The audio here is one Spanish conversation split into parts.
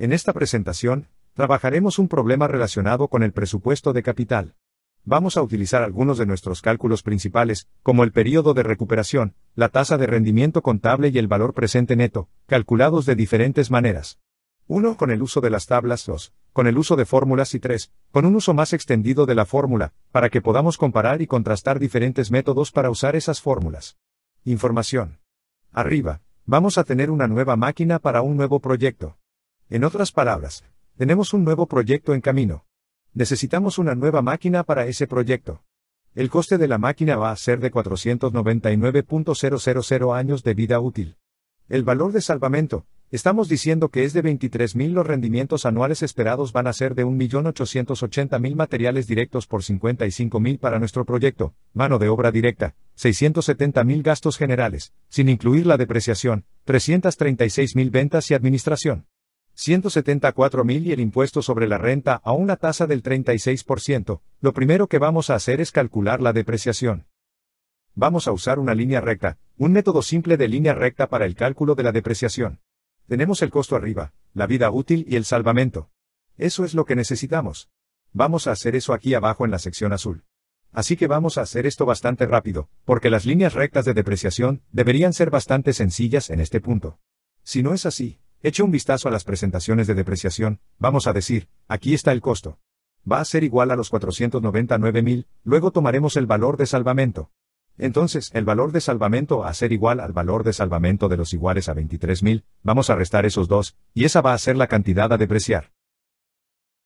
En esta presentación, trabajaremos un problema relacionado con el presupuesto de capital. Vamos a utilizar algunos de nuestros cálculos principales, como el periodo de recuperación, la tasa de rendimiento contable y el valor presente neto, calculados de diferentes maneras. Uno Con el uso de las tablas dos Con el uso de fórmulas y tres Con un uso más extendido de la fórmula, para que podamos comparar y contrastar diferentes métodos para usar esas fórmulas. Información. Arriba, vamos a tener una nueva máquina para un nuevo proyecto. En otras palabras, tenemos un nuevo proyecto en camino. Necesitamos una nueva máquina para ese proyecto. El coste de la máquina va a ser de 499.000 años de vida útil. El valor de salvamento, estamos diciendo que es de 23.000 los rendimientos anuales esperados van a ser de 1.880.000 materiales directos por 55.000 para nuestro proyecto, mano de obra directa, 670.000 gastos generales, sin incluir la depreciación, 336.000 ventas y administración. 174.000 y el impuesto sobre la renta a una tasa del 36%, lo primero que vamos a hacer es calcular la depreciación. Vamos a usar una línea recta, un método simple de línea recta para el cálculo de la depreciación. Tenemos el costo arriba, la vida útil y el salvamento. Eso es lo que necesitamos. Vamos a hacer eso aquí abajo en la sección azul. Así que vamos a hacer esto bastante rápido, porque las líneas rectas de depreciación deberían ser bastante sencillas en este punto. Si no es así, Eche un vistazo a las presentaciones de depreciación, vamos a decir, aquí está el costo. Va a ser igual a los 499.000, luego tomaremos el valor de salvamento. Entonces, el valor de salvamento va a ser igual al valor de salvamento de los iguales a 23.000, vamos a restar esos dos, y esa va a ser la cantidad a depreciar.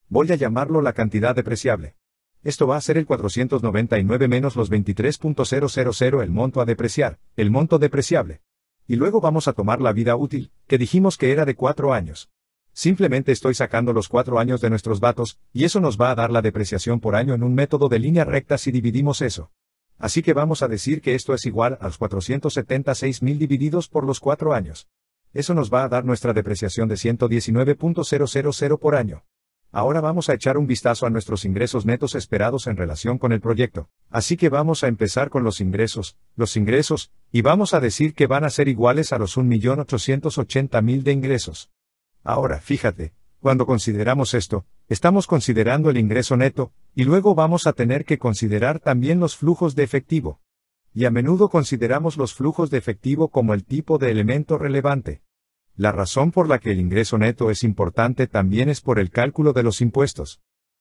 Voy a llamarlo la cantidad depreciable. Esto va a ser el 499 menos los 23.000 el monto a depreciar, el monto depreciable. Y luego vamos a tomar la vida útil, que dijimos que era de cuatro años. Simplemente estoy sacando los cuatro años de nuestros datos, y eso nos va a dar la depreciación por año en un método de línea recta si dividimos eso. Así que vamos a decir que esto es igual a los 476.000 divididos por los cuatro años. Eso nos va a dar nuestra depreciación de 119.000 por año. Ahora vamos a echar un vistazo a nuestros ingresos netos esperados en relación con el proyecto. Así que vamos a empezar con los ingresos, los ingresos, y vamos a decir que van a ser iguales a los 1.880.000 de ingresos. Ahora, fíjate, cuando consideramos esto, estamos considerando el ingreso neto, y luego vamos a tener que considerar también los flujos de efectivo. Y a menudo consideramos los flujos de efectivo como el tipo de elemento relevante. La razón por la que el ingreso neto es importante también es por el cálculo de los impuestos.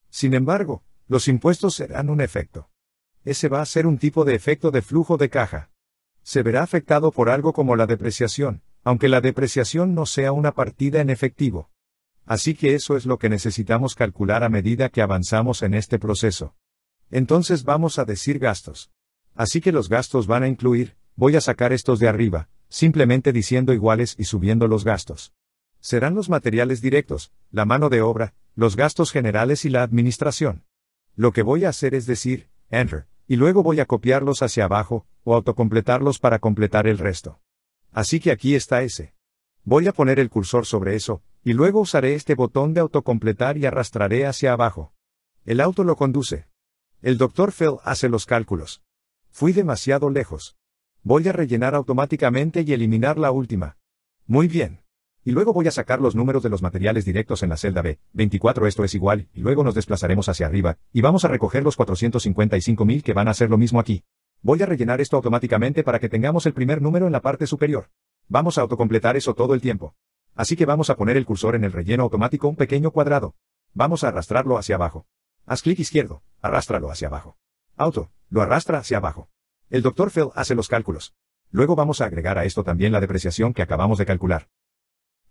Sin embargo, los impuestos serán un efecto. Ese va a ser un tipo de efecto de flujo de caja. Se verá afectado por algo como la depreciación, aunque la depreciación no sea una partida en efectivo. Así que eso es lo que necesitamos calcular a medida que avanzamos en este proceso. Entonces vamos a decir gastos. Así que los gastos van a incluir, voy a sacar estos de arriba, simplemente diciendo iguales y subiendo los gastos. Serán los materiales directos, la mano de obra, los gastos generales y la administración. Lo que voy a hacer es decir, enter, y luego voy a copiarlos hacia abajo, o autocompletarlos para completar el resto. Así que aquí está ese. Voy a poner el cursor sobre eso, y luego usaré este botón de autocompletar y arrastraré hacia abajo. El auto lo conduce. El doctor Phil hace los cálculos. Fui demasiado lejos. Voy a rellenar automáticamente y eliminar la última. Muy bien. Y luego voy a sacar los números de los materiales directos en la celda B, 24 esto es igual, y luego nos desplazaremos hacia arriba, y vamos a recoger los 455.000 que van a hacer lo mismo aquí. Voy a rellenar esto automáticamente para que tengamos el primer número en la parte superior. Vamos a autocompletar eso todo el tiempo. Así que vamos a poner el cursor en el relleno automático un pequeño cuadrado. Vamos a arrastrarlo hacia abajo. Haz clic izquierdo, arrástralo hacia abajo. Auto, lo arrastra hacia abajo. El doctor Fell hace los cálculos. Luego vamos a agregar a esto también la depreciación que acabamos de calcular.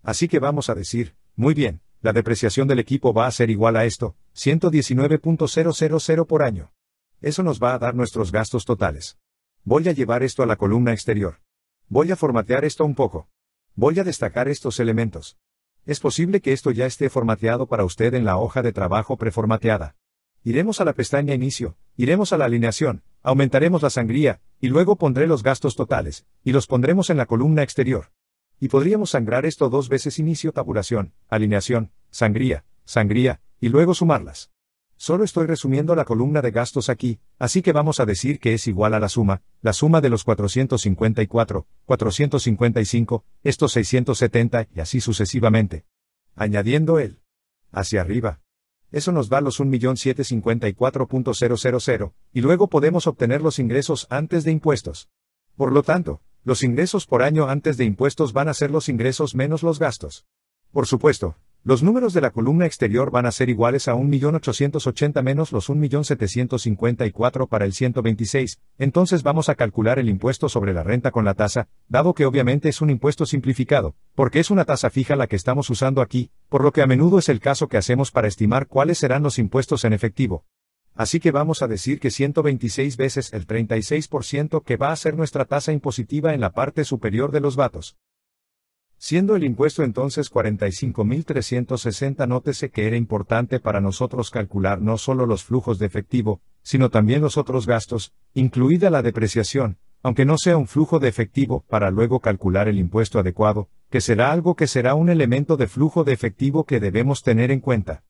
Así que vamos a decir, muy bien, la depreciación del equipo va a ser igual a esto, 119.000 por año. Eso nos va a dar nuestros gastos totales. Voy a llevar esto a la columna exterior. Voy a formatear esto un poco. Voy a destacar estos elementos. Es posible que esto ya esté formateado para usted en la hoja de trabajo preformateada. Iremos a la pestaña Inicio, iremos a la alineación, Aumentaremos la sangría, y luego pondré los gastos totales, y los pondremos en la columna exterior. Y podríamos sangrar esto dos veces inicio tabulación, alineación, sangría, sangría, y luego sumarlas. Solo estoy resumiendo la columna de gastos aquí, así que vamos a decir que es igual a la suma, la suma de los 454, 455, estos 670 y así sucesivamente. Añadiendo el hacia arriba, eso nos da los 1.754.000, y luego podemos obtener los ingresos antes de impuestos. Por lo tanto, los ingresos por año antes de impuestos van a ser los ingresos menos los gastos. Por supuesto, los números de la columna exterior van a ser iguales a 1.880 menos los 1.754 para el 126, entonces vamos a calcular el impuesto sobre la renta con la tasa, dado que obviamente es un impuesto simplificado, porque es una tasa fija la que estamos usando aquí, por lo que a menudo es el caso que hacemos para estimar cuáles serán los impuestos en efectivo. Así que vamos a decir que 126 veces el 36% que va a ser nuestra tasa impositiva en la parte superior de los vatos siendo el impuesto entonces 45.360. Nótese que era importante para nosotros calcular no solo los flujos de efectivo, sino también los otros gastos, incluida la depreciación, aunque no sea un flujo de efectivo, para luego calcular el impuesto adecuado, que será algo que será un elemento de flujo de efectivo que debemos tener en cuenta.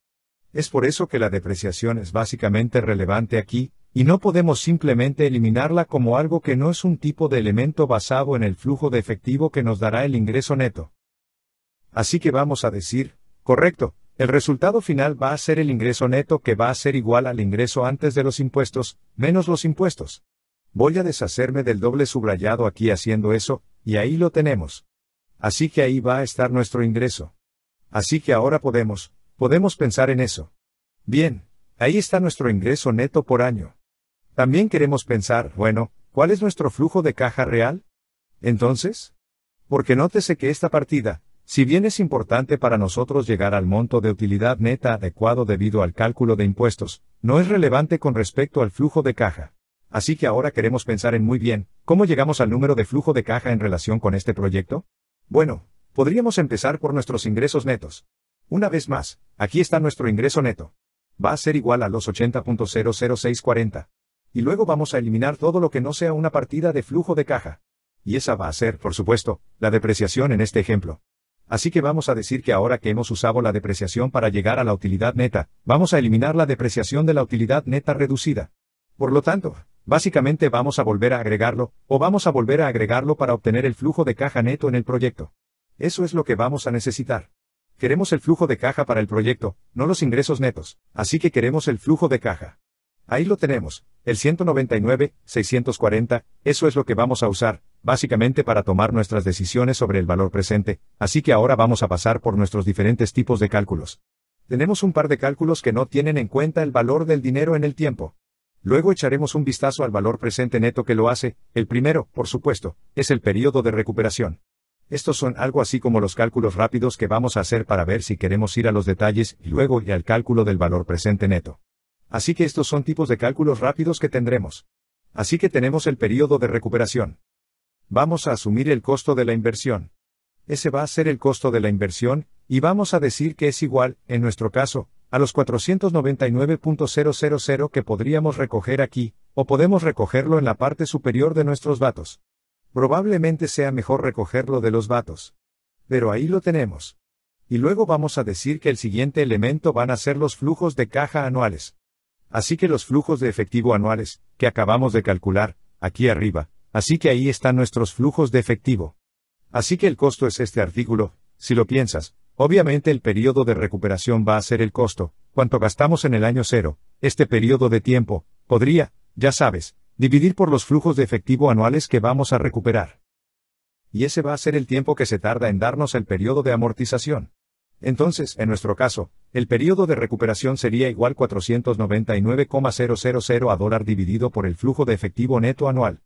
Es por eso que la depreciación es básicamente relevante aquí, y no podemos simplemente eliminarla como algo que no es un tipo de elemento basado en el flujo de efectivo que nos dará el ingreso neto. Así que vamos a decir, correcto, el resultado final va a ser el ingreso neto que va a ser igual al ingreso antes de los impuestos, menos los impuestos. Voy a deshacerme del doble subrayado aquí haciendo eso, y ahí lo tenemos. Así que ahí va a estar nuestro ingreso. Así que ahora podemos, podemos pensar en eso. Bien, ahí está nuestro ingreso neto por año. También queremos pensar, bueno, ¿cuál es nuestro flujo de caja real? Entonces, porque nótese que esta partida, si bien es importante para nosotros llegar al monto de utilidad neta adecuado debido al cálculo de impuestos, no es relevante con respecto al flujo de caja. Así que ahora queremos pensar en muy bien, ¿cómo llegamos al número de flujo de caja en relación con este proyecto? Bueno, podríamos empezar por nuestros ingresos netos. Una vez más, aquí está nuestro ingreso neto. Va a ser igual a los 80.00640 y luego vamos a eliminar todo lo que no sea una partida de flujo de caja. Y esa va a ser, por supuesto, la depreciación en este ejemplo. Así que vamos a decir que ahora que hemos usado la depreciación para llegar a la utilidad neta, vamos a eliminar la depreciación de la utilidad neta reducida. Por lo tanto, básicamente vamos a volver a agregarlo, o vamos a volver a agregarlo para obtener el flujo de caja neto en el proyecto. Eso es lo que vamos a necesitar. Queremos el flujo de caja para el proyecto, no los ingresos netos, así que queremos el flujo de caja. Ahí lo tenemos, el 199, 640, eso es lo que vamos a usar, básicamente para tomar nuestras decisiones sobre el valor presente, así que ahora vamos a pasar por nuestros diferentes tipos de cálculos. Tenemos un par de cálculos que no tienen en cuenta el valor del dinero en el tiempo. Luego echaremos un vistazo al valor presente neto que lo hace, el primero, por supuesto, es el periodo de recuperación. Estos son algo así como los cálculos rápidos que vamos a hacer para ver si queremos ir a los detalles y luego y al cálculo del valor presente neto. Así que estos son tipos de cálculos rápidos que tendremos. Así que tenemos el periodo de recuperación. Vamos a asumir el costo de la inversión. Ese va a ser el costo de la inversión, y vamos a decir que es igual, en nuestro caso, a los 499.000 que podríamos recoger aquí, o podemos recogerlo en la parte superior de nuestros datos. Probablemente sea mejor recogerlo de los datos, Pero ahí lo tenemos. Y luego vamos a decir que el siguiente elemento van a ser los flujos de caja anuales. Así que los flujos de efectivo anuales, que acabamos de calcular, aquí arriba, así que ahí están nuestros flujos de efectivo. Así que el costo es este artículo, si lo piensas, obviamente el periodo de recuperación va a ser el costo, cuanto gastamos en el año cero, este periodo de tiempo, podría, ya sabes, dividir por los flujos de efectivo anuales que vamos a recuperar. Y ese va a ser el tiempo que se tarda en darnos el periodo de amortización. Entonces, en nuestro caso, el periodo de recuperación sería igual 499,000 a dólar dividido por el flujo de efectivo neto anual.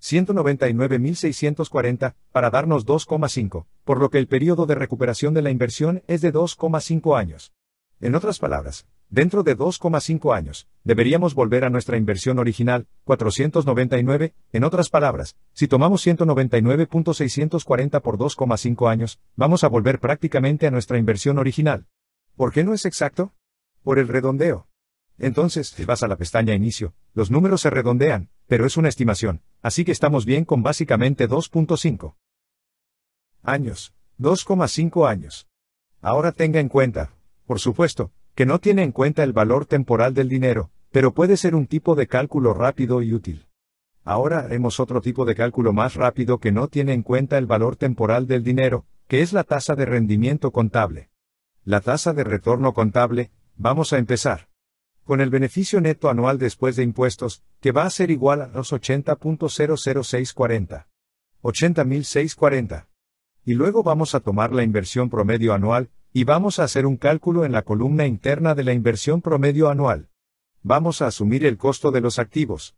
199.640, para darnos 2,5, por lo que el periodo de recuperación de la inversión es de 2,5 años. En otras palabras, Dentro de 2,5 años, deberíamos volver a nuestra inversión original, 499, en otras palabras, si tomamos 199.640 por 2,5 años, vamos a volver prácticamente a nuestra inversión original. ¿Por qué no es exacto? Por el redondeo. Entonces, si vas a la pestaña Inicio, los números se redondean, pero es una estimación, así que estamos bien con básicamente 2.5 años. 2,5 años. Ahora tenga en cuenta, por supuesto, que no tiene en cuenta el valor temporal del dinero, pero puede ser un tipo de cálculo rápido y útil. Ahora haremos otro tipo de cálculo más rápido que no tiene en cuenta el valor temporal del dinero, que es la tasa de rendimiento contable. La tasa de retorno contable, vamos a empezar. Con el beneficio neto anual después de impuestos, que va a ser igual a los 80.00640. 80.640. Y luego vamos a tomar la inversión promedio anual, y vamos a hacer un cálculo en la columna interna de la inversión promedio anual. Vamos a asumir el costo de los activos.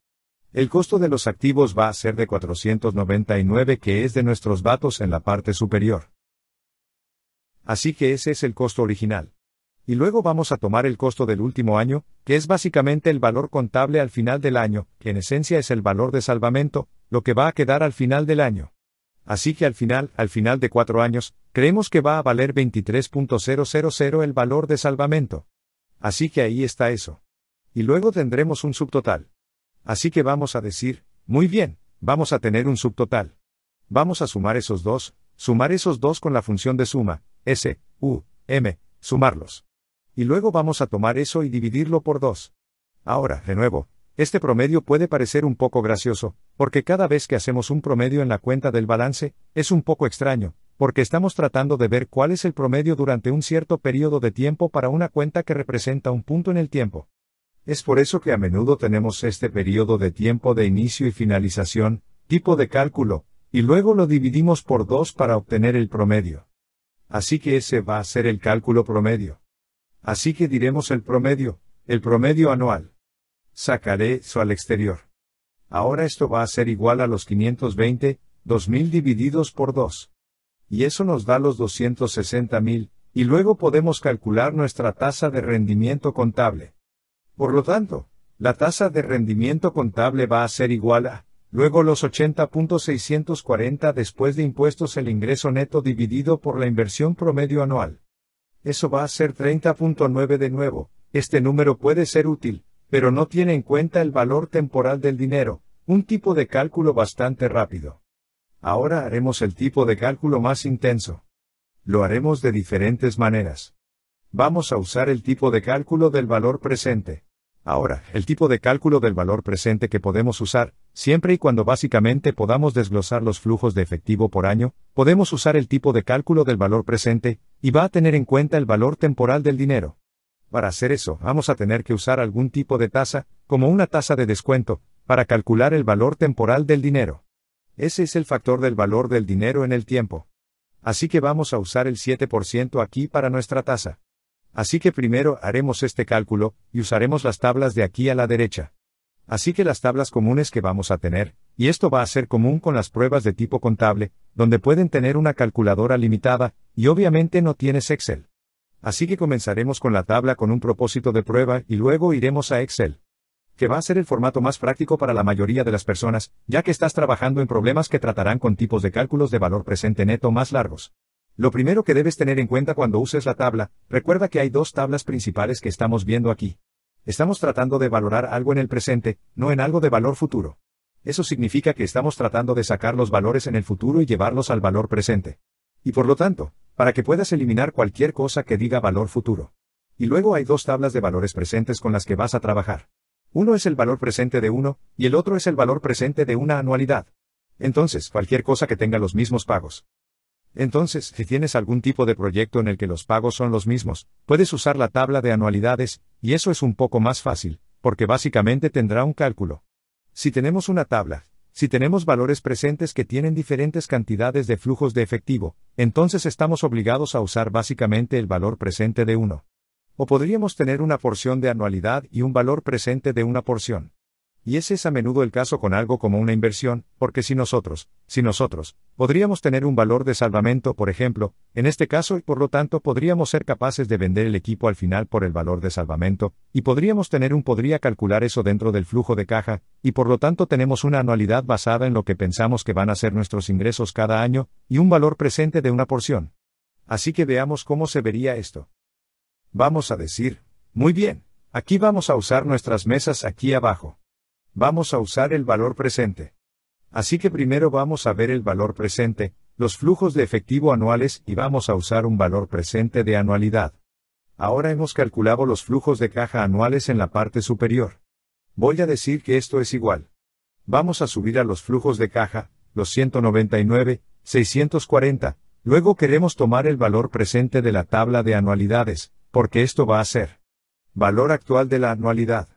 El costo de los activos va a ser de 499 que es de nuestros datos en la parte superior. Así que ese es el costo original. Y luego vamos a tomar el costo del último año, que es básicamente el valor contable al final del año, que en esencia es el valor de salvamento, lo que va a quedar al final del año. Así que al final, al final de cuatro años, creemos que va a valer 23.000 el valor de salvamento. Así que ahí está eso. Y luego tendremos un subtotal. Así que vamos a decir, muy bien, vamos a tener un subtotal. Vamos a sumar esos dos, sumar esos dos con la función de suma, S, U, M, sumarlos. Y luego vamos a tomar eso y dividirlo por dos. Ahora, de nuevo, este promedio puede parecer un poco gracioso, porque cada vez que hacemos un promedio en la cuenta del balance, es un poco extraño, porque estamos tratando de ver cuál es el promedio durante un cierto periodo de tiempo para una cuenta que representa un punto en el tiempo. Es por eso que a menudo tenemos este periodo de tiempo de inicio y finalización, tipo de cálculo, y luego lo dividimos por dos para obtener el promedio. Así que ese va a ser el cálculo promedio. Así que diremos el promedio, el promedio anual sacaré eso al exterior. Ahora esto va a ser igual a los 520, 2000 divididos por 2. Y eso nos da los 260.000, y luego podemos calcular nuestra tasa de rendimiento contable. Por lo tanto, la tasa de rendimiento contable va a ser igual a, luego los 80.640 después de impuestos el ingreso neto dividido por la inversión promedio anual. Eso va a ser 30.9 de nuevo, este número puede ser útil, pero no tiene en cuenta el valor temporal del dinero, un tipo de cálculo bastante rápido. Ahora haremos el tipo de cálculo más intenso. Lo haremos de diferentes maneras. Vamos a usar el tipo de cálculo del valor presente. Ahora, el tipo de cálculo del valor presente que podemos usar, siempre y cuando básicamente podamos desglosar los flujos de efectivo por año, podemos usar el tipo de cálculo del valor presente, y va a tener en cuenta el valor temporal del dinero. Para hacer eso, vamos a tener que usar algún tipo de tasa, como una tasa de descuento, para calcular el valor temporal del dinero. Ese es el factor del valor del dinero en el tiempo. Así que vamos a usar el 7% aquí para nuestra tasa. Así que primero haremos este cálculo, y usaremos las tablas de aquí a la derecha. Así que las tablas comunes que vamos a tener, y esto va a ser común con las pruebas de tipo contable, donde pueden tener una calculadora limitada, y obviamente no tienes Excel. Así que comenzaremos con la tabla con un propósito de prueba y luego iremos a Excel. Que va a ser el formato más práctico para la mayoría de las personas, ya que estás trabajando en problemas que tratarán con tipos de cálculos de valor presente neto más largos. Lo primero que debes tener en cuenta cuando uses la tabla, recuerda que hay dos tablas principales que estamos viendo aquí. Estamos tratando de valorar algo en el presente, no en algo de valor futuro. Eso significa que estamos tratando de sacar los valores en el futuro y llevarlos al valor presente. Y por lo tanto, para que puedas eliminar cualquier cosa que diga valor futuro. Y luego hay dos tablas de valores presentes con las que vas a trabajar. Uno es el valor presente de uno, y el otro es el valor presente de una anualidad. Entonces, cualquier cosa que tenga los mismos pagos. Entonces, si tienes algún tipo de proyecto en el que los pagos son los mismos, puedes usar la tabla de anualidades, y eso es un poco más fácil, porque básicamente tendrá un cálculo. Si tenemos una tabla, si tenemos valores presentes que tienen diferentes cantidades de flujos de efectivo, entonces estamos obligados a usar básicamente el valor presente de uno. O podríamos tener una porción de anualidad y un valor presente de una porción y ese es a menudo el caso con algo como una inversión, porque si nosotros, si nosotros, podríamos tener un valor de salvamento, por ejemplo, en este caso y por lo tanto podríamos ser capaces de vender el equipo al final por el valor de salvamento, y podríamos tener un podría calcular eso dentro del flujo de caja, y por lo tanto tenemos una anualidad basada en lo que pensamos que van a ser nuestros ingresos cada año, y un valor presente de una porción. Así que veamos cómo se vería esto. Vamos a decir, muy bien, aquí vamos a usar nuestras mesas aquí abajo vamos a usar el valor presente. Así que primero vamos a ver el valor presente, los flujos de efectivo anuales y vamos a usar un valor presente de anualidad. Ahora hemos calculado los flujos de caja anuales en la parte superior. Voy a decir que esto es igual. Vamos a subir a los flujos de caja, los 199, 640, luego queremos tomar el valor presente de la tabla de anualidades, porque esto va a ser valor actual de la anualidad.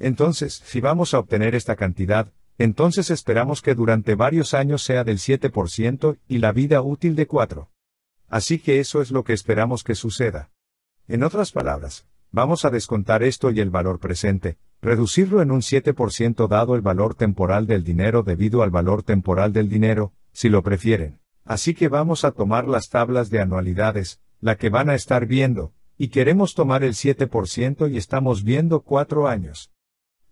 Entonces, si vamos a obtener esta cantidad, entonces esperamos que durante varios años sea del 7% y la vida útil de 4. Así que eso es lo que esperamos que suceda. En otras palabras, vamos a descontar esto y el valor presente, reducirlo en un 7% dado el valor temporal del dinero debido al valor temporal del dinero, si lo prefieren. Así que vamos a tomar las tablas de anualidades, la que van a estar viendo, y queremos tomar el 7% y estamos viendo 4 años.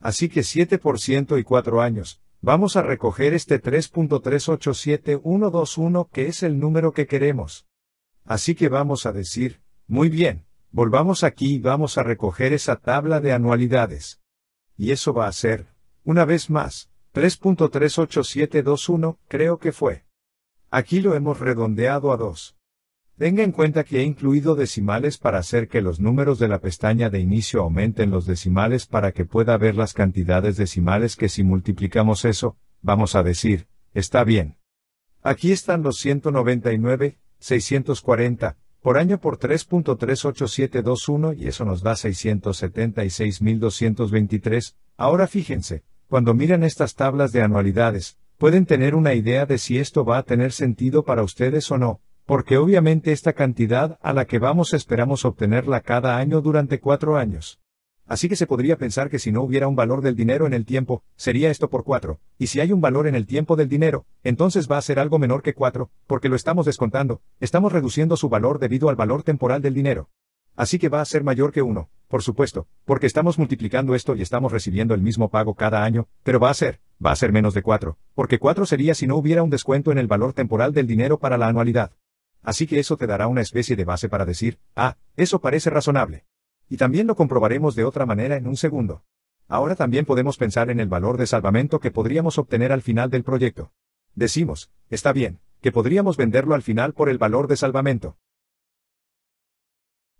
Así que 7% y 4 años, vamos a recoger este 3.387121 que es el número que queremos. Así que vamos a decir, muy bien, volvamos aquí y vamos a recoger esa tabla de anualidades. Y eso va a ser, una vez más, 3.38721, creo que fue. Aquí lo hemos redondeado a 2. Tenga en cuenta que he incluido decimales para hacer que los números de la pestaña de inicio aumenten los decimales para que pueda ver las cantidades decimales que si multiplicamos eso, vamos a decir, está bien. Aquí están los 199, 640, por año por 3.38721 y eso nos da 676.223. Ahora fíjense, cuando miran estas tablas de anualidades, pueden tener una idea de si esto va a tener sentido para ustedes o no porque obviamente esta cantidad a la que vamos esperamos obtenerla cada año durante cuatro años. Así que se podría pensar que si no hubiera un valor del dinero en el tiempo, sería esto por cuatro, y si hay un valor en el tiempo del dinero, entonces va a ser algo menor que cuatro, porque lo estamos descontando, estamos reduciendo su valor debido al valor temporal del dinero. Así que va a ser mayor que uno, por supuesto, porque estamos multiplicando esto y estamos recibiendo el mismo pago cada año, pero va a ser, va a ser menos de cuatro, porque cuatro sería si no hubiera un descuento en el valor temporal del dinero para la anualidad así que eso te dará una especie de base para decir, ah, eso parece razonable. Y también lo comprobaremos de otra manera en un segundo. Ahora también podemos pensar en el valor de salvamento que podríamos obtener al final del proyecto. Decimos, está bien, que podríamos venderlo al final por el valor de salvamento.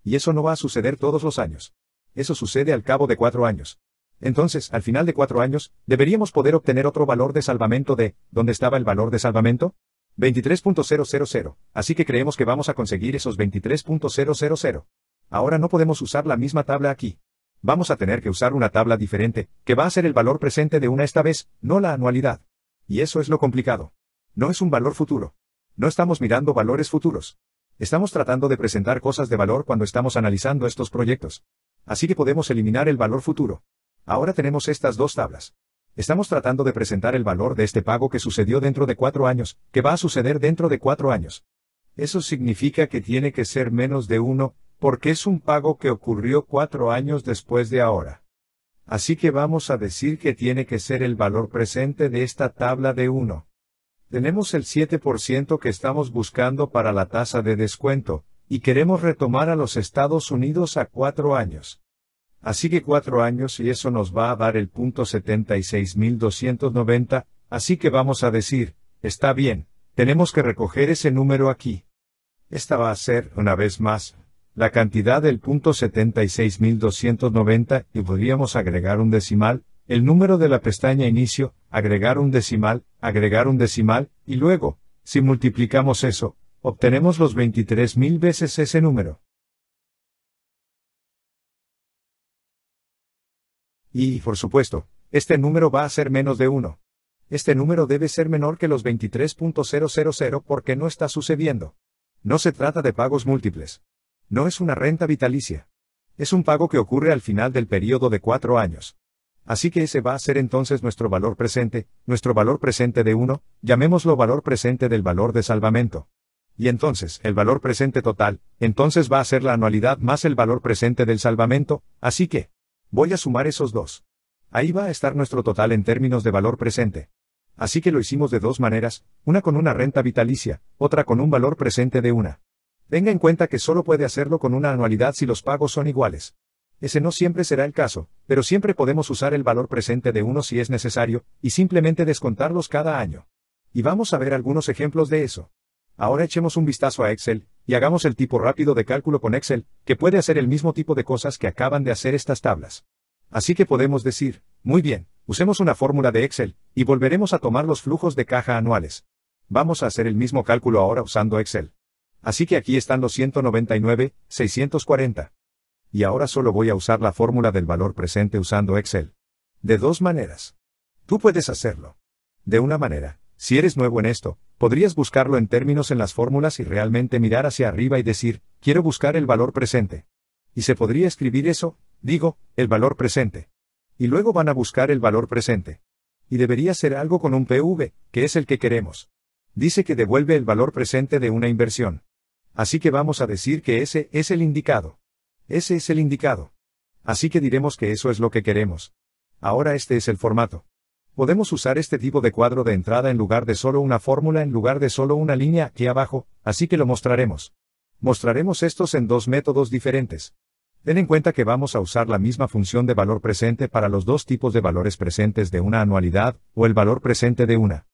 Y eso no va a suceder todos los años. Eso sucede al cabo de cuatro años. Entonces, al final de cuatro años, deberíamos poder obtener otro valor de salvamento de, ¿dónde estaba el valor de salvamento? 23.000, así que creemos que vamos a conseguir esos 23.000. Ahora no podemos usar la misma tabla aquí. Vamos a tener que usar una tabla diferente, que va a ser el valor presente de una esta vez, no la anualidad. Y eso es lo complicado. No es un valor futuro. No estamos mirando valores futuros. Estamos tratando de presentar cosas de valor cuando estamos analizando estos proyectos. Así que podemos eliminar el valor futuro. Ahora tenemos estas dos tablas. Estamos tratando de presentar el valor de este pago que sucedió dentro de cuatro años, que va a suceder dentro de cuatro años. Eso significa que tiene que ser menos de uno, porque es un pago que ocurrió cuatro años después de ahora. Así que vamos a decir que tiene que ser el valor presente de esta tabla de 1. Tenemos el 7% que estamos buscando para la tasa de descuento, y queremos retomar a los Estados Unidos a cuatro años. Así que cuatro años y eso nos va a dar el punto 76.290, así que vamos a decir, está bien, tenemos que recoger ese número aquí. Esta va a ser, una vez más, la cantidad del punto 76.290 y podríamos agregar un decimal, el número de la pestaña inicio, agregar un decimal, agregar un decimal, y luego, si multiplicamos eso, obtenemos los 23.000 veces ese número. Y, por supuesto, este número va a ser menos de 1. Este número debe ser menor que los 23.000 porque no está sucediendo. No se trata de pagos múltiples. No es una renta vitalicia. Es un pago que ocurre al final del periodo de 4 años. Así que ese va a ser entonces nuestro valor presente, nuestro valor presente de 1, llamémoslo valor presente del valor de salvamento. Y entonces, el valor presente total, entonces va a ser la anualidad más el valor presente del salvamento, así que, Voy a sumar esos dos. Ahí va a estar nuestro total en términos de valor presente. Así que lo hicimos de dos maneras, una con una renta vitalicia, otra con un valor presente de una. Tenga en cuenta que solo puede hacerlo con una anualidad si los pagos son iguales. Ese no siempre será el caso, pero siempre podemos usar el valor presente de uno si es necesario, y simplemente descontarlos cada año. Y vamos a ver algunos ejemplos de eso. Ahora echemos un vistazo a Excel, y hagamos el tipo rápido de cálculo con Excel, que puede hacer el mismo tipo de cosas que acaban de hacer estas tablas. Así que podemos decir, muy bien, usemos una fórmula de Excel, y volveremos a tomar los flujos de caja anuales. Vamos a hacer el mismo cálculo ahora usando Excel. Así que aquí están los 199, 640. Y ahora solo voy a usar la fórmula del valor presente usando Excel. De dos maneras. Tú puedes hacerlo. De una manera, si eres nuevo en esto, podrías buscarlo en términos en las fórmulas y realmente mirar hacia arriba y decir, quiero buscar el valor presente. Y se podría escribir eso, digo, el valor presente. Y luego van a buscar el valor presente. Y debería ser algo con un PV, que es el que queremos. Dice que devuelve el valor presente de una inversión. Así que vamos a decir que ese es el indicado. Ese es el indicado. Así que diremos que eso es lo que queremos. Ahora este es el formato. Podemos usar este tipo de cuadro de entrada en lugar de solo una fórmula en lugar de solo una línea aquí abajo, así que lo mostraremos. Mostraremos estos en dos métodos diferentes. Ten en cuenta que vamos a usar la misma función de valor presente para los dos tipos de valores presentes de una anualidad, o el valor presente de una.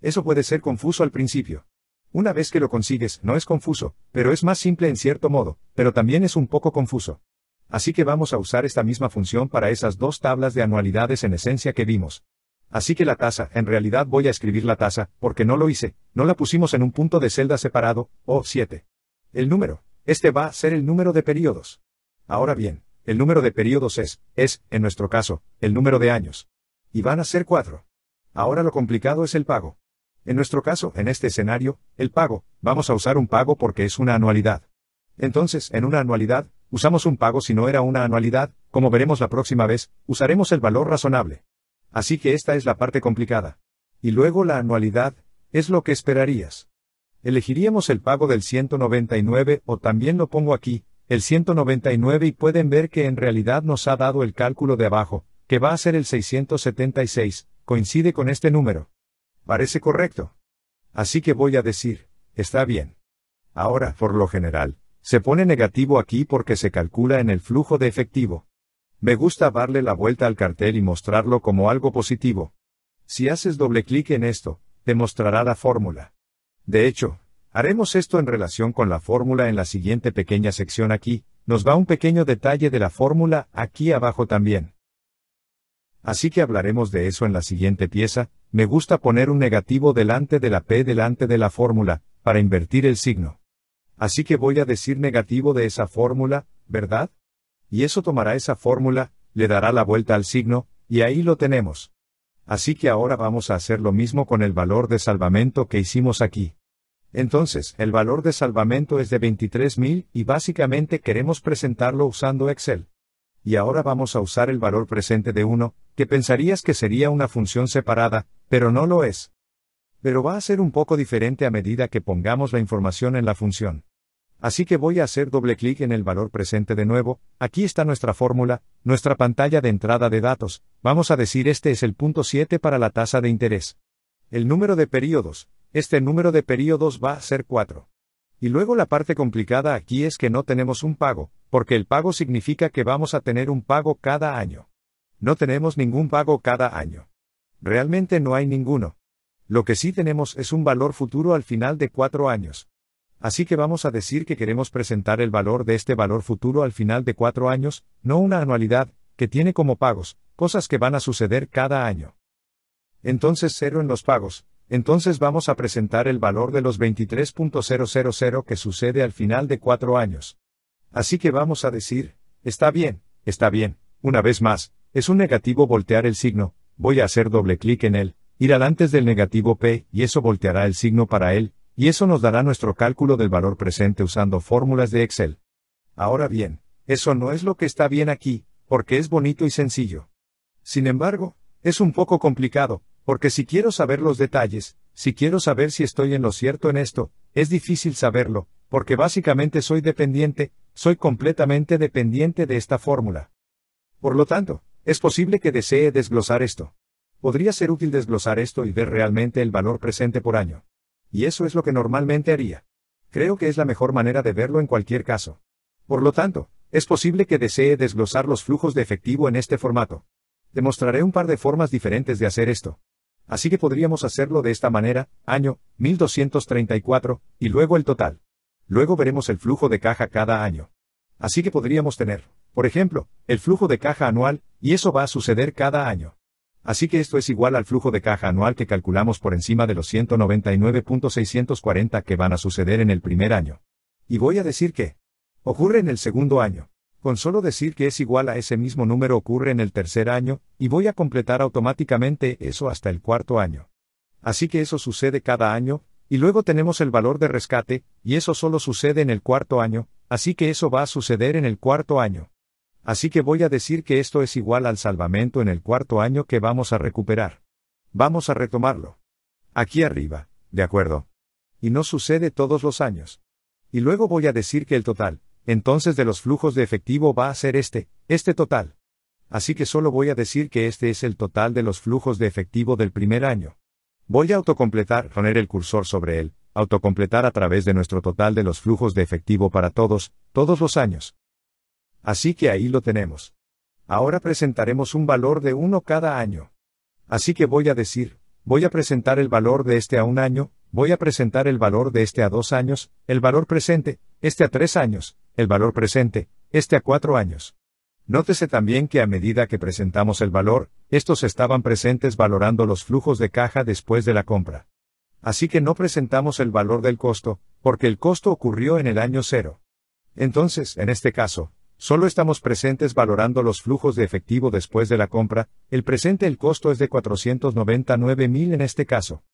Eso puede ser confuso al principio. Una vez que lo consigues, no es confuso, pero es más simple en cierto modo, pero también es un poco confuso. Así que vamos a usar esta misma función para esas dos tablas de anualidades en esencia que vimos. Así que la tasa, en realidad voy a escribir la tasa, porque no lo hice, no la pusimos en un punto de celda separado, o 7. El número, este va a ser el número de periodos. Ahora bien, el número de periodos es, es, en nuestro caso, el número de años. Y van a ser 4. Ahora lo complicado es el pago. En nuestro caso, en este escenario, el pago, vamos a usar un pago porque es una anualidad. Entonces, en una anualidad, usamos un pago si no era una anualidad, como veremos la próxima vez, usaremos el valor razonable. Así que esta es la parte complicada. Y luego la anualidad, es lo que esperarías. Elegiríamos el pago del 199 o también lo pongo aquí, el 199 y pueden ver que en realidad nos ha dado el cálculo de abajo, que va a ser el 676, coincide con este número. Parece correcto. Así que voy a decir, está bien. Ahora, por lo general, se pone negativo aquí porque se calcula en el flujo de efectivo. Me gusta darle la vuelta al cartel y mostrarlo como algo positivo. Si haces doble clic en esto, te mostrará la fórmula. De hecho, haremos esto en relación con la fórmula en la siguiente pequeña sección aquí, nos va un pequeño detalle de la fórmula aquí abajo también. Así que hablaremos de eso en la siguiente pieza, me gusta poner un negativo delante de la P delante de la fórmula, para invertir el signo. Así que voy a decir negativo de esa fórmula, ¿verdad? Y eso tomará esa fórmula, le dará la vuelta al signo, y ahí lo tenemos. Así que ahora vamos a hacer lo mismo con el valor de salvamento que hicimos aquí. Entonces, el valor de salvamento es de 23.000 y básicamente queremos presentarlo usando Excel. Y ahora vamos a usar el valor presente de 1, que pensarías que sería una función separada, pero no lo es. Pero va a ser un poco diferente a medida que pongamos la información en la función. Así que voy a hacer doble clic en el valor presente de nuevo, aquí está nuestra fórmula, nuestra pantalla de entrada de datos, vamos a decir este es el punto 7 para la tasa de interés. El número de periodos, este número de periodos va a ser 4. Y luego la parte complicada aquí es que no tenemos un pago, porque el pago significa que vamos a tener un pago cada año. No tenemos ningún pago cada año. Realmente no hay ninguno. Lo que sí tenemos es un valor futuro al final de cuatro años. Así que vamos a decir que queremos presentar el valor de este valor futuro al final de cuatro años, no una anualidad, que tiene como pagos, cosas que van a suceder cada año. Entonces cero en los pagos, entonces vamos a presentar el valor de los 23.000 que sucede al final de cuatro años. Así que vamos a decir, está bien, está bien, una vez más, es un negativo voltear el signo, voy a hacer doble clic en él, irá antes del negativo P, y eso volteará el signo para él, y eso nos dará nuestro cálculo del valor presente usando fórmulas de Excel. Ahora bien, eso no es lo que está bien aquí, porque es bonito y sencillo. Sin embargo, es un poco complicado, porque si quiero saber los detalles, si quiero saber si estoy en lo cierto en esto, es difícil saberlo, porque básicamente soy dependiente, soy completamente dependiente de esta fórmula. Por lo tanto, es posible que desee desglosar esto. Podría ser útil desglosar esto y ver realmente el valor presente por año. Y eso es lo que normalmente haría. Creo que es la mejor manera de verlo en cualquier caso. Por lo tanto, es posible que desee desglosar los flujos de efectivo en este formato. Demostraré un par de formas diferentes de hacer esto. Así que podríamos hacerlo de esta manera, año, 1234, y luego el total. Luego veremos el flujo de caja cada año. Así que podríamos tener, por ejemplo, el flujo de caja anual, y eso va a suceder cada año. Así que esto es igual al flujo de caja anual que calculamos por encima de los 199.640 que van a suceder en el primer año. Y voy a decir que ocurre en el segundo año. Con solo decir que es igual a ese mismo número ocurre en el tercer año, y voy a completar automáticamente eso hasta el cuarto año. Así que eso sucede cada año, y luego tenemos el valor de rescate, y eso solo sucede en el cuarto año, así que eso va a suceder en el cuarto año. Así que voy a decir que esto es igual al salvamento en el cuarto año que vamos a recuperar. Vamos a retomarlo. Aquí arriba, ¿de acuerdo? Y no sucede todos los años. Y luego voy a decir que el total, entonces de los flujos de efectivo va a ser este, este total. Así que solo voy a decir que este es el total de los flujos de efectivo del primer año. Voy a autocompletar, poner el cursor sobre él, autocompletar a través de nuestro total de los flujos de efectivo para todos, todos los años. Así que ahí lo tenemos. Ahora presentaremos un valor de 1 cada año. Así que voy a decir, voy a presentar el valor de este a un año, voy a presentar el valor de este a dos años, el valor presente, este a tres años, el valor presente, este a cuatro años. Nótese también que a medida que presentamos el valor, estos estaban presentes valorando los flujos de caja después de la compra. Así que no presentamos el valor del costo, porque el costo ocurrió en el año cero. Entonces, en este caso, Solo estamos presentes valorando los flujos de efectivo después de la compra, el presente el costo es de 499.000 en este caso.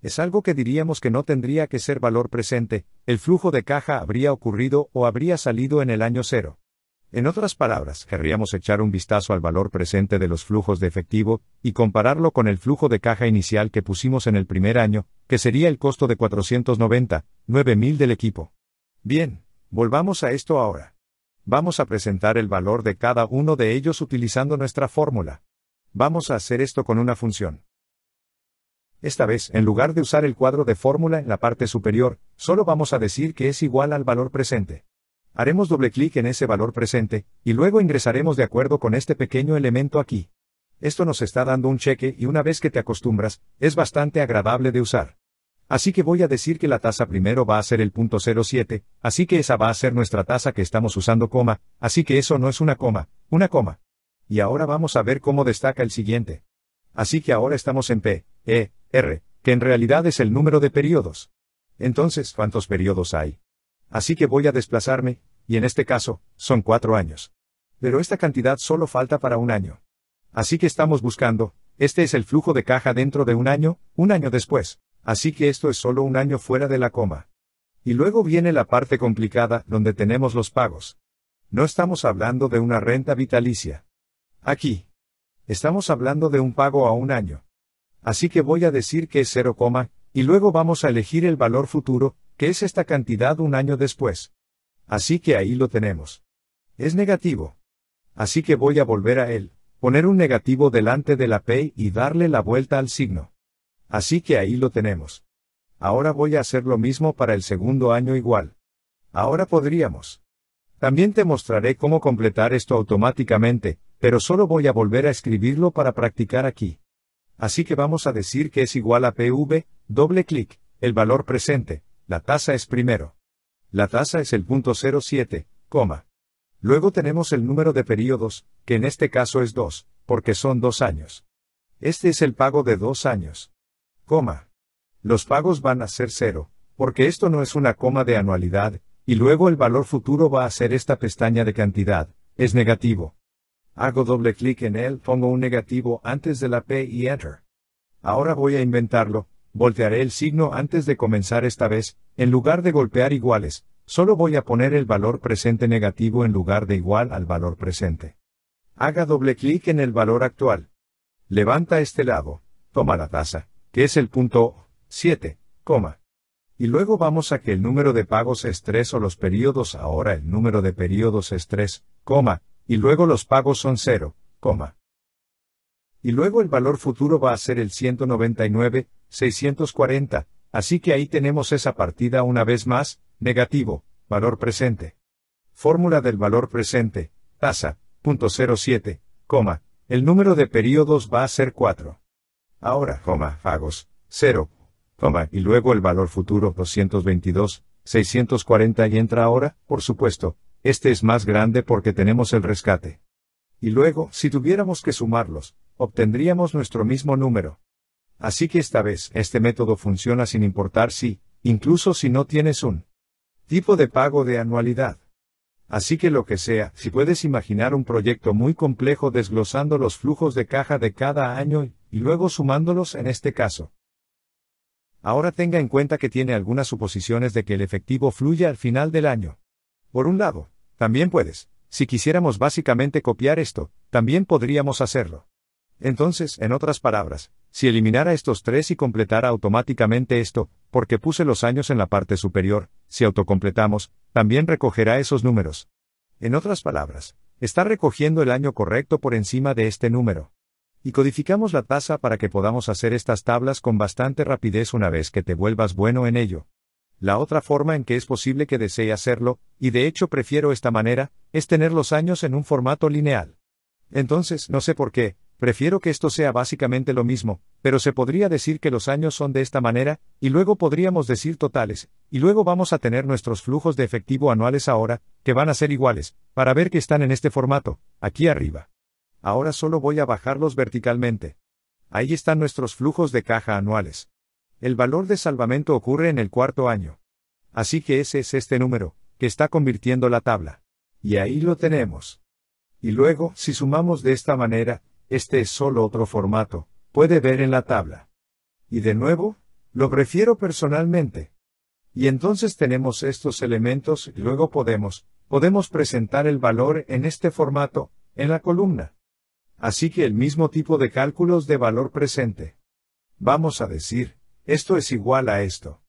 Es algo que diríamos que no tendría que ser valor presente, el flujo de caja habría ocurrido o habría salido en el año cero. En otras palabras, querríamos echar un vistazo al valor presente de los flujos de efectivo y compararlo con el flujo de caja inicial que pusimos en el primer año, que sería el costo de mil del equipo. Bien, volvamos a esto ahora. Vamos a presentar el valor de cada uno de ellos utilizando nuestra fórmula. Vamos a hacer esto con una función. Esta vez, en lugar de usar el cuadro de fórmula en la parte superior, solo vamos a decir que es igual al valor presente. Haremos doble clic en ese valor presente, y luego ingresaremos de acuerdo con este pequeño elemento aquí. Esto nos está dando un cheque y una vez que te acostumbras, es bastante agradable de usar. Así que voy a decir que la tasa primero va a ser el punto 07, así que esa va a ser nuestra tasa que estamos usando coma, así que eso no es una coma, una coma. Y ahora vamos a ver cómo destaca el siguiente. Así que ahora estamos en P, E, R, que en realidad es el número de periodos. Entonces, ¿cuántos periodos hay? Así que voy a desplazarme, y en este caso, son cuatro años. Pero esta cantidad solo falta para un año. Así que estamos buscando, este es el flujo de caja dentro de un año, un año después. Así que esto es solo un año fuera de la coma. Y luego viene la parte complicada, donde tenemos los pagos. No estamos hablando de una renta vitalicia. Aquí. Estamos hablando de un pago a un año. Así que voy a decir que es 0, y luego vamos a elegir el valor futuro, que es esta cantidad un año después. Así que ahí lo tenemos. Es negativo. Así que voy a volver a él, poner un negativo delante de la P y darle la vuelta al signo. Así que ahí lo tenemos. Ahora voy a hacer lo mismo para el segundo año igual. Ahora podríamos. También te mostraré cómo completar esto automáticamente, pero solo voy a volver a escribirlo para practicar aquí. Así que vamos a decir que es igual a PV, doble clic, el valor presente, la tasa es primero. La tasa es el punto 07, coma. Luego tenemos el número de periodos, que en este caso es 2, porque son dos años. Este es el pago de dos años. Coma. Los pagos van a ser cero, porque esto no es una coma de anualidad, y luego el valor futuro va a ser esta pestaña de cantidad, es negativo. Hago doble clic en él, pongo un negativo antes de la P y Enter. Ahora voy a inventarlo, voltearé el signo antes de comenzar esta vez, en lugar de golpear iguales, solo voy a poner el valor presente negativo en lugar de igual al valor presente. Haga doble clic en el valor actual. Levanta este lado, toma la taza, que es el punto 7, coma. Y luego vamos a que el número de pagos es 3 o los periodos ahora el número de periodos es 3, coma, y luego los pagos son 0, coma. Y luego el valor futuro va a ser el 199, 640, así que ahí tenemos esa partida una vez más, negativo, valor presente. Fórmula del valor presente, tasa, punto 07, coma, el número de periodos va a ser 4 ahora, coma, pagos, 0, toma, y luego el valor futuro 222, 640 y entra ahora, por supuesto, este es más grande porque tenemos el rescate. Y luego, si tuviéramos que sumarlos, obtendríamos nuestro mismo número. Así que esta vez, este método funciona sin importar si, incluso si no tienes un tipo de pago de anualidad. Así que lo que sea, si puedes imaginar un proyecto muy complejo desglosando los flujos de caja de cada año y y luego sumándolos en este caso. Ahora tenga en cuenta que tiene algunas suposiciones de que el efectivo fluya al final del año. Por un lado, también puedes, si quisiéramos básicamente copiar esto, también podríamos hacerlo. Entonces, en otras palabras, si eliminara estos tres y completara automáticamente esto, porque puse los años en la parte superior, si autocompletamos, también recogerá esos números. En otras palabras, está recogiendo el año correcto por encima de este número y codificamos la tasa para que podamos hacer estas tablas con bastante rapidez una vez que te vuelvas bueno en ello. La otra forma en que es posible que desee hacerlo, y de hecho prefiero esta manera, es tener los años en un formato lineal. Entonces, no sé por qué, prefiero que esto sea básicamente lo mismo, pero se podría decir que los años son de esta manera, y luego podríamos decir totales, y luego vamos a tener nuestros flujos de efectivo anuales ahora, que van a ser iguales, para ver que están en este formato, aquí arriba ahora solo voy a bajarlos verticalmente. Ahí están nuestros flujos de caja anuales. El valor de salvamento ocurre en el cuarto año. Así que ese es este número, que está convirtiendo la tabla. Y ahí lo tenemos. Y luego, si sumamos de esta manera, este es solo otro formato, puede ver en la tabla. Y de nuevo, lo prefiero personalmente. Y entonces tenemos estos elementos y luego podemos, podemos presentar el valor en este formato, en la columna así que el mismo tipo de cálculos de valor presente. Vamos a decir, esto es igual a esto.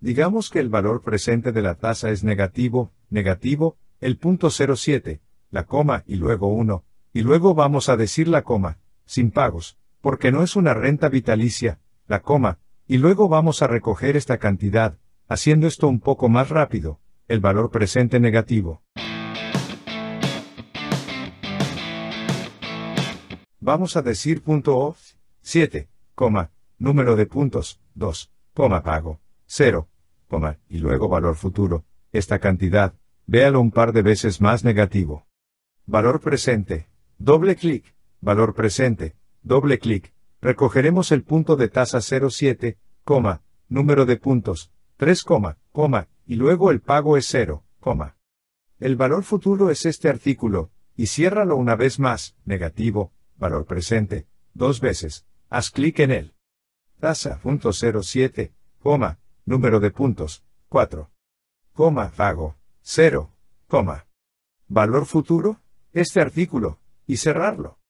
Digamos que el valor presente de la tasa es negativo, negativo, el punto 07, la coma y luego 1, y luego vamos a decir la coma, sin pagos, porque no es una renta vitalicia, la coma, y luego vamos a recoger esta cantidad, haciendo esto un poco más rápido, el valor presente negativo. vamos a decir punto off, 7, coma, número de puntos, 2, coma pago, 0, coma, y luego valor futuro, esta cantidad, véalo un par de veces más negativo. Valor presente, doble clic, valor presente, doble clic, recogeremos el punto de tasa 07, coma, número de puntos, 3, coma, coma, y luego el pago es 0, coma. El valor futuro es este artículo, y ciérralo una vez más, negativo, valor presente, dos veces, haz clic en él. Tasa.07, coma, número de puntos, 4. Coma, pago, 0, coma. Valor futuro, este artículo, y cerrarlo.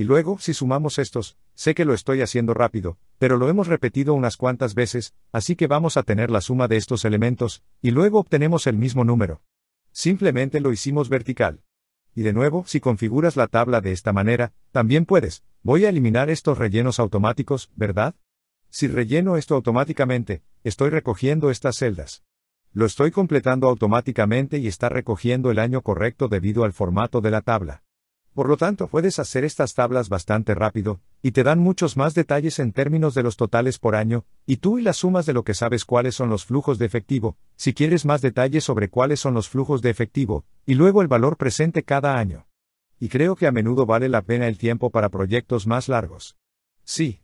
Y luego, si sumamos estos, sé que lo estoy haciendo rápido, pero lo hemos repetido unas cuantas veces, así que vamos a tener la suma de estos elementos, y luego obtenemos el mismo número. Simplemente lo hicimos vertical. Y de nuevo, si configuras la tabla de esta manera, también puedes, voy a eliminar estos rellenos automáticos, ¿verdad? Si relleno esto automáticamente, estoy recogiendo estas celdas. Lo estoy completando automáticamente y está recogiendo el año correcto debido al formato de la tabla. Por lo tanto, puedes hacer estas tablas bastante rápido, y te dan muchos más detalles en términos de los totales por año, y tú y las sumas de lo que sabes cuáles son los flujos de efectivo, si quieres más detalles sobre cuáles son los flujos de efectivo, y luego el valor presente cada año. Y creo que a menudo vale la pena el tiempo para proyectos más largos. Sí,